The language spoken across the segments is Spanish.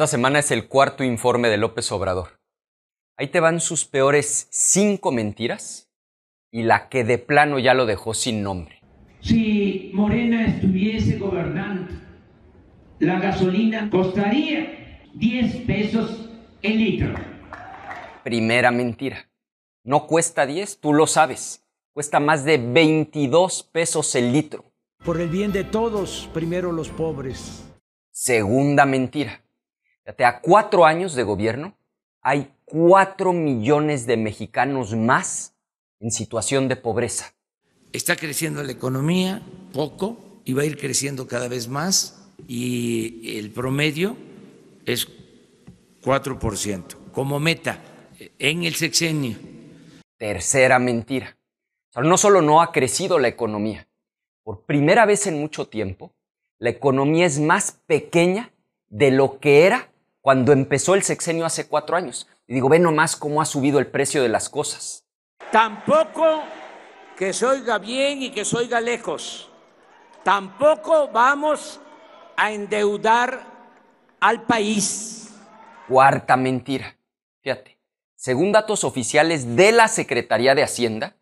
Esta semana es el cuarto informe de López Obrador. Ahí te van sus peores cinco mentiras y la que de plano ya lo dejó sin nombre. Si Morena estuviese gobernando, la gasolina costaría 10 pesos el litro. Primera mentira. No cuesta 10, tú lo sabes. Cuesta más de 22 pesos el litro. Por el bien de todos, primero los pobres. Segunda mentira Fíjate, a cuatro años de gobierno hay cuatro millones de mexicanos más en situación de pobreza. Está creciendo la economía poco y va a ir creciendo cada vez más y el promedio es 4% como meta en el sexenio. Tercera mentira. no solo no ha crecido la economía, por primera vez en mucho tiempo, la economía es más pequeña de lo que era cuando empezó el sexenio hace cuatro años. Y digo, ve nomás cómo ha subido el precio de las cosas. Tampoco que se oiga bien y que se oiga lejos. Tampoco vamos a endeudar al país. Cuarta mentira. Fíjate, según datos oficiales de la Secretaría de Hacienda,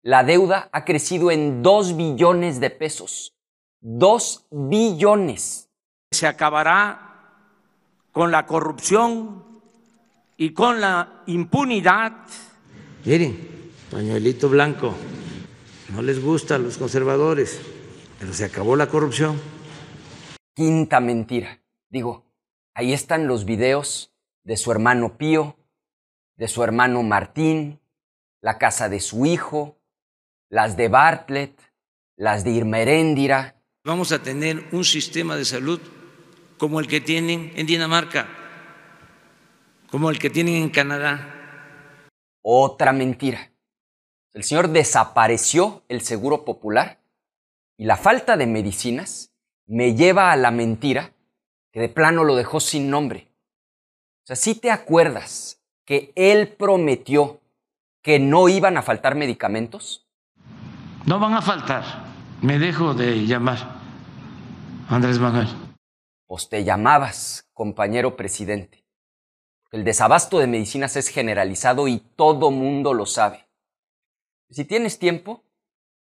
la deuda ha crecido en 2 billones de pesos. Dos billones. Se acabará con la corrupción y con la impunidad. Miren, pañuelito blanco, no les gusta a los conservadores, pero se acabó la corrupción. Quinta mentira. Digo, ahí están los videos de su hermano Pío, de su hermano Martín, la casa de su hijo, las de Bartlett, las de Irmeréndira. Vamos a tener un sistema de salud como el que tienen en Dinamarca, como el que tienen en Canadá. Otra mentira. El señor desapareció el seguro popular y la falta de medicinas me lleva a la mentira que de plano lo dejó sin nombre. O sea, si te acuerdas que él prometió que no iban a faltar medicamentos? No van a faltar. Me dejo de llamar Andrés Manuel pues te llamabas compañero presidente. El desabasto de medicinas es generalizado y todo mundo lo sabe. Si tienes tiempo,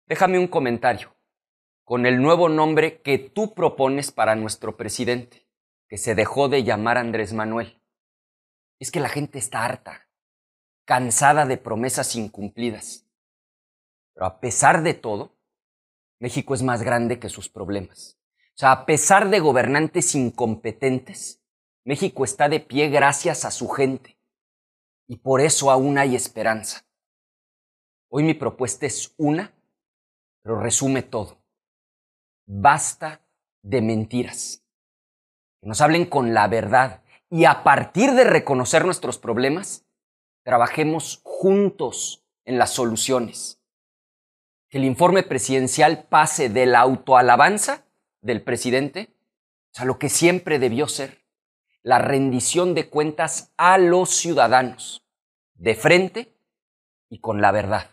déjame un comentario con el nuevo nombre que tú propones para nuestro presidente, que se dejó de llamar Andrés Manuel. Es que la gente está harta, cansada de promesas incumplidas. Pero a pesar de todo, México es más grande que sus problemas. O sea, a pesar de gobernantes incompetentes, México está de pie gracias a su gente. Y por eso aún hay esperanza. Hoy mi propuesta es una, pero resume todo. Basta de mentiras. Que nos hablen con la verdad y a partir de reconocer nuestros problemas, trabajemos juntos en las soluciones. Que el informe presidencial pase de la autoalabanza del presidente, o sea, lo que siempre debió ser, la rendición de cuentas a los ciudadanos, de frente y con la verdad.